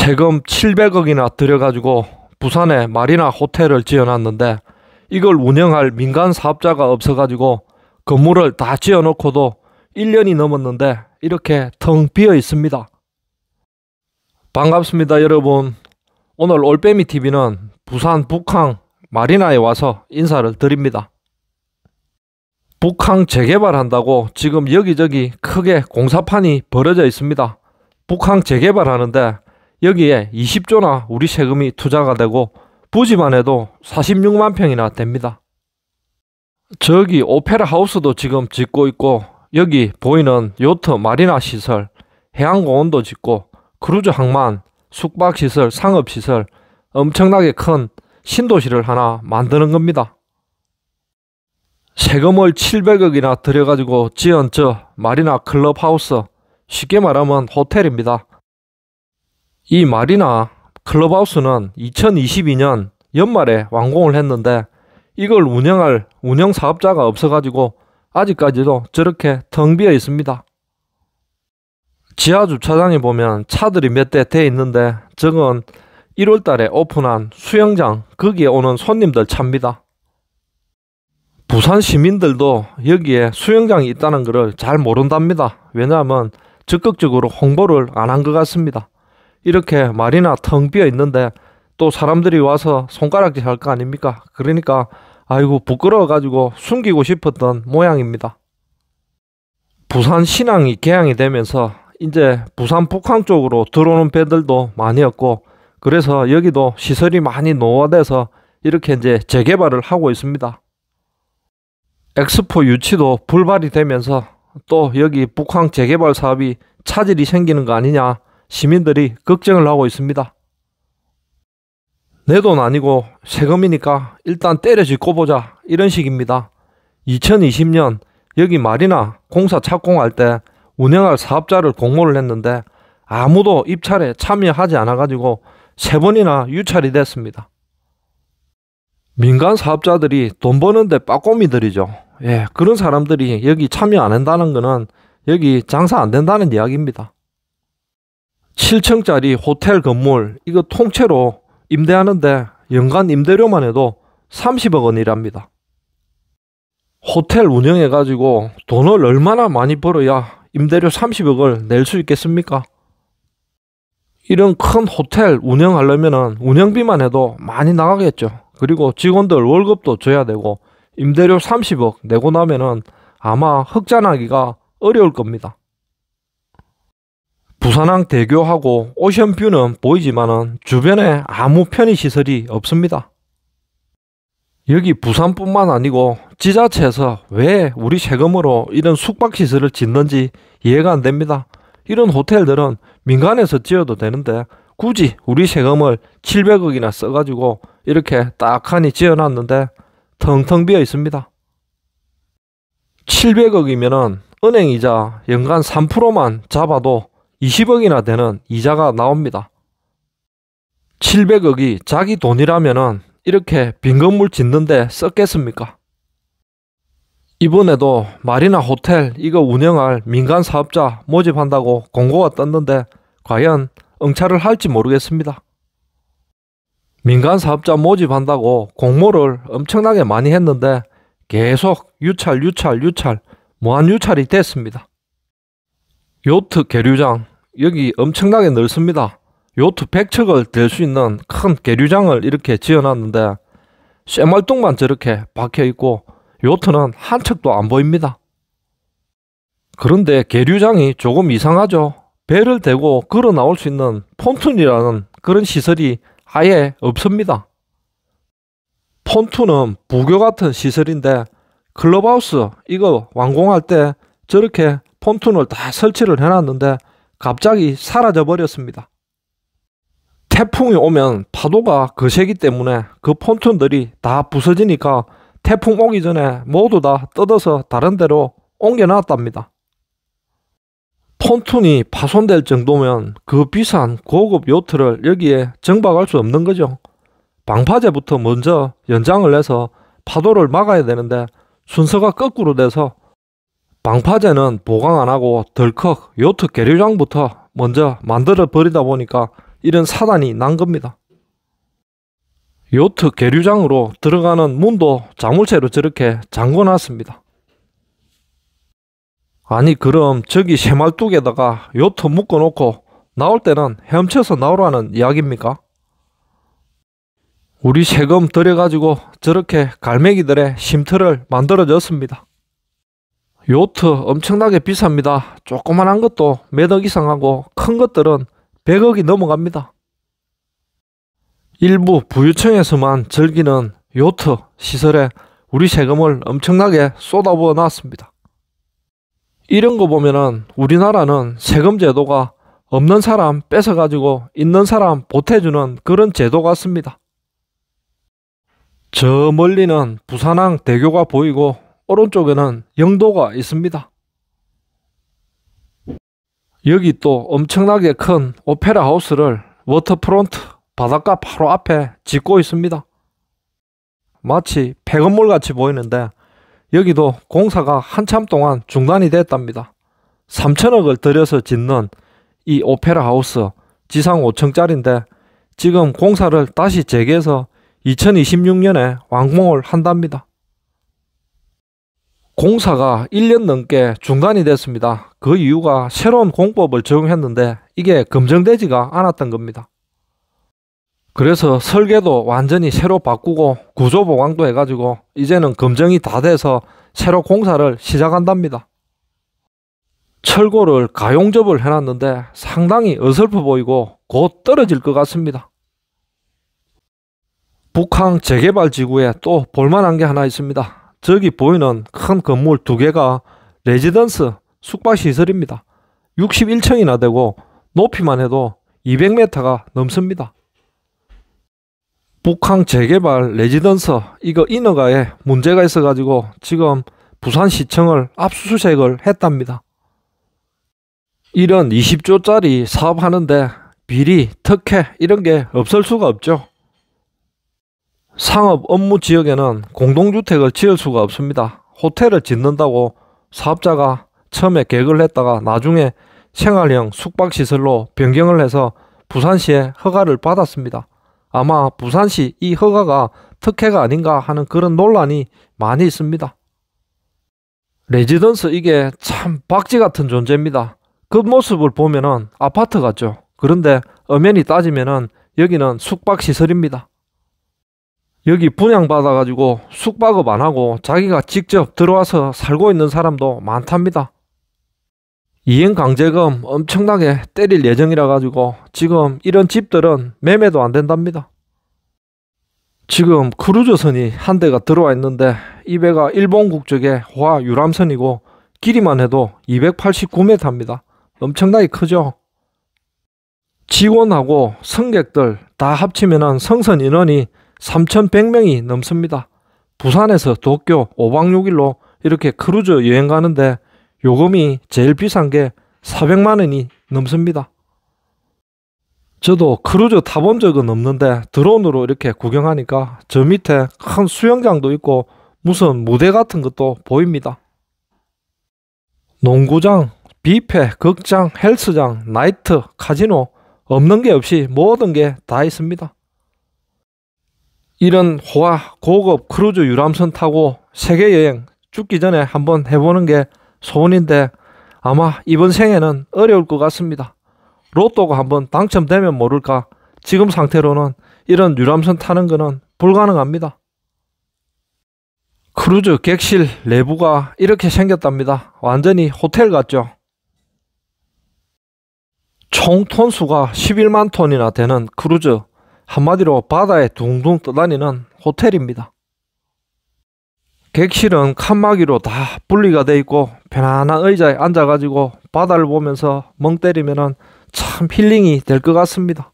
세금 700억이나 들여가지고 부산에 마리나 호텔을 지어놨는데 이걸 운영할 민간 사업자가 없어가지고 건물을 다 지어놓고도 1년이 넘었는데 이렇게 텅 비어 있습니다. 반갑습니다 여러분. 오늘 올빼미TV는 부산 북항 마리나에 와서 인사를 드립니다. 북항 재개발한다고 지금 여기저기 크게 공사판이 벌어져 있습니다. 북항 재개발하는데 여기에 20조나 우리 세금이 투자가 되고 부지만 해도 46만 평이나 됩니다. 저기 오페라 하우스도 지금 짓고 있고 여기 보이는 요트 마리나 시설, 해양공원도 짓고 크루즈 항만, 숙박시설, 상업시설 엄청나게 큰 신도시를 하나 만드는 겁니다. 세금을 700억이나 들여가지고 지은 저 마리나 클럽하우스 쉽게 말하면 호텔입니다. 이 마리나 클럽하우스는 2022년 연말에 완공을 했는데 이걸 운영할 운영 사업자가 없어가지고 아직까지도 저렇게 텅 비어 있습니다. 지하 주차장에 보면 차들이 몇 대 돼 있는데 저건 1월 달에 오픈한 수영장 거기에 오는 손님들 차입니다. 부산 시민들도 여기에 수영장이 있다는 것을 잘 모른답니다. 왜냐하면 적극적으로 홍보를 안 한 것 같습니다. 이렇게 말이나 텅 비어 있는데 또 사람들이 와서 손가락질 할 거 아닙니까? 그러니까 아이고 부끄러워가지고 숨기고 싶었던 모양입니다. 부산 신항이 개항이 되면서 이제 부산 북항 쪽으로 들어오는 배들도 많이없고 그래서 여기도 시설이 많이 노화돼서 이렇게 이제 재개발을 하고 있습니다. 엑스포 유치도 불발이 되면서 또 여기 북항 재개발 사업이 차질이 생기는 거 아니냐 시민들이 걱정을 하고 있습니다. 내 돈 아니고 세금이니까 일단 때려짓고 보자 이런 식입니다. 2020년 여기 마리나 공사 착공할 때 운영할 사업자를 공모를 했는데 아무도 입찰에 참여하지 않아가지고 세 번이나 유찰이 됐습니다. 민간 사업자들이 돈 버는데 빠꼼이들이죠. 예, 그런 사람들이 여기 참여 안 한다는 거는 여기 장사 안 된다는 이야기입니다. 7층짜리 호텔 건물 이거 통째로 임대하는데 연간 임대료만 해도 30억 원이랍니다. 호텔 운영해 가지고 돈을 얼마나 많이 벌어야 임대료 30억을 낼 수 있겠습니까? 이런 큰 호텔 운영하려면 운영비만 해도 많이 나가겠죠. 그리고 직원들 월급도 줘야 되고 임대료 30억 내고 나면은 아마 흑자나기가 어려울 겁니다. 부산항 대교하고 오션뷰는 보이지만 주변에 아무 편의시설이 없습니다. 여기 부산뿐만 아니고 지자체에서 왜 우리 세금으로 이런 숙박시설을 짓는지 이해가 안 됩니다. 이런 호텔들은 민간에서 지어도 되는데 굳이 우리 세금을 700억이나 써가지고 이렇게 딱하니 지어놨는데 텅텅 비어 있습니다. 7 0 0억이면 은행이자 연간 3%만 잡아도 20억이나 되는 이자가 나옵니다. 700억이 자기 돈이라면은 이렇게 빈 건물 짓는데 썼겠습니까? 이번에도 마리나 호텔 이거 운영할 민간 사업자 모집한다고 공고가 떴는데 과연 응찰을 할지 모르겠습니다. 민간 사업자 모집한다고 공모를 엄청나게 많이 했는데 계속 유찰, 유찰, 유찰, 무한 유찰이 됐습니다. 요트 계류장, 여기 엄청나게 넓습니다. 요트 100척을 댈 수 있는 큰 계류장을 이렇게 지어놨는데 쇠말뚝만 저렇게 박혀있고 요트는 한 척도 안 보입니다. 그런데 계류장이 조금 이상하죠. 배를 대고 걸어 나올 수 있는 폰툰이라는 그런 시설이 아예 없습니다. 폰툰은 부교 같은 시설인데 클럽하우스 이거 완공할 때 저렇게 폰툰을 다 설치를 해놨는데 갑자기 사라져 버렸습니다. 태풍이 오면 파도가 거세기 때문에 그폰툰들이다 부서지니까 태풍 오기 전에 모두 다 뜯어서 다른 데로 옮겨놨답니다. 폰툰이 파손될 정도면 그 비싼 고급 요트를 여기에 정박할 수 없는 거죠. 방파제부터 먼저 연장을 해서 파도를 막아야 되는데 순서가 거꾸로 돼서 방파제는 보강 안 하고 덜컥 요트 계류장부터 먼저 만들어 버리다 보니까 이런 사단이 난 겁니다. 요트 계류장으로 들어가는 문도 자물쇠로 저렇게 잠궈 놨습니다. 아니 그럼 저기 새말뚝에다가 요트 묶어 놓고 나올 때는 헤엄쳐서 나오라는 이야기입니까? 우리 세금 들여가지고 저렇게 갈매기들의 쉼터를 만들어줬습니다. 요트 엄청나게 비쌉니다. 조그만한 것도 매덕 이상하고 큰 것들은 100억이 넘어갑니다. 일부 부유층에서만 즐기는 요트 시설에 우리 세금을 엄청나게 쏟아부어 놨습니다. 이런 거 보면은 우리나라는 세금 제도가 없는 사람 뺏어가지고 있는 사람 보태주는 그런 제도 같습니다. 저 멀리는 부산항 대교가 보이고 오른쪽에는 영도가 있습니다. 여기 또 엄청나게 큰 오페라 하우스를 워터프론트 바닷가 바로 앞에 짓고 있습니다. 마치 폐건물 같이 보이는데 여기도 공사가 한참 동안 중단이 됐답니다. 3천억을 들여서 짓는 이 오페라 하우스 지상 5층짜리인데 지금 공사를 다시 재개해서 2026년에 완공을 한답니다. 공사가 1년 넘게 중단이 됐습니다. 그 이유가 새로운 공법을 적용했는데 이게 검증되지가 않았던 겁니다. 그래서 설계도 완전히 새로 바꾸고 구조 보강도 해가지고 이제는 검증이 다 돼서 새로 공사를 시작한답니다. 철골을 가용접을 해놨는데 상당히 어설퍼 보이고 곧 떨어질 것 같습니다. 북항 재개발 지구에 또 볼만한 게 하나 있습니다. 저기 보이는 큰 건물 두 개가 레지던스 숙박시설입니다. 61층이나 되고 높이만 해도 200m가 넘습니다. 북항 재개발 레지던스 이거 인허가에 문제가 있어가지고 지금 부산시청을 압수수색을 했답니다. 이런 20조짜리 사업하는데 비리, 특혜 이런 게 없을 수가 없죠. 상업 업무 지역에는 공동주택을 지을 수가 없습니다. 호텔을 짓는다고 사업자가 처음에 계획을 했다가 나중에 생활형 숙박시설로 변경을 해서 부산시에 허가를 받았습니다. 아마 부산시 이 허가가 특혜가 아닌가 하는 그런 논란이 많이 있습니다. 레지던스 이게 참 박쥐 같은 존재입니다. 그모습을 보면은 아파트 같죠. 그런데 엄연히 따지면은 여기는 숙박시설입니다. 여기 분양받아가지고 숙박업 안 하고 자기가 직접 들어와서 살고 있는 사람도 많답니다. 이행 강제금 엄청나게 때릴 예정이라 가지고 지금 이런 집들은 매매도 안 된답니다. 지금 크루즈선이 한 대가 들어와 있는데 이 배가 일본 국적의 호화 유람선이고 길이만 해도 289m입니다. 엄청나게 크죠? 지원하고 승객들 다 합치면 성선 인원이 3,100명이 넘습니다. 부산에서 도쿄 5박 6일로 이렇게 크루즈 여행 가는데 요금이 제일 비싼 게 400만 원이 넘습니다. 저도 크루즈 타본 적은 없는데 드론으로 이렇게 구경하니까 저 밑에 큰 수영장도 있고 무슨 무대 같은 것도 보입니다. 농구장, 뷔페, 극장, 헬스장, 나이트, 카지노 없는 게 없이 모든 게 다 있습니다. 이런 호화 고급 크루즈 유람선 타고 세계 여행 죽기 전에 한번 해보는 게 소원인데 아마 이번 생에는 어려울 것 같습니다. 로또가 한번 당첨되면 모를까 지금 상태로는 이런 유람선 타는 거는 불가능합니다. 크루즈 객실 내부가 이렇게 생겼답니다. 완전히 호텔 같죠? 총 톤수가 11만 톤이나 되는 크루즈 한마디로 바다에 둥둥 떠다니는 호텔입니다. 객실은 칸막이로 다 분리가 되어 있고 편안한 의자에 앉아가지고 바다를 보면서 멍 때리면 참 힐링이 될 것 같습니다.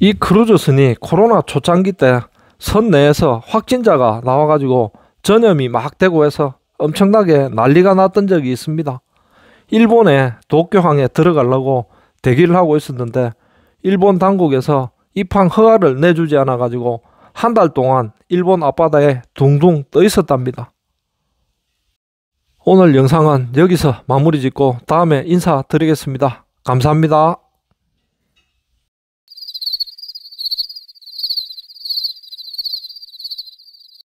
이 크루즈선이 코로나 초창기 때 선 내에서 확진자가 나와가지고 전염이 막 되고 해서 엄청나게 난리가 났던 적이 있습니다. 일본의 도쿄항에 들어가려고 대기를 하고 있었는데 일본 당국에서 입항 허가를 내주지 않아 가지고 한 달 동안 일본 앞바다에 둥둥 떠 있었답니다. 오늘 영상은 여기서 마무리 짓고 다음에 인사드리겠습니다. 감사합니다.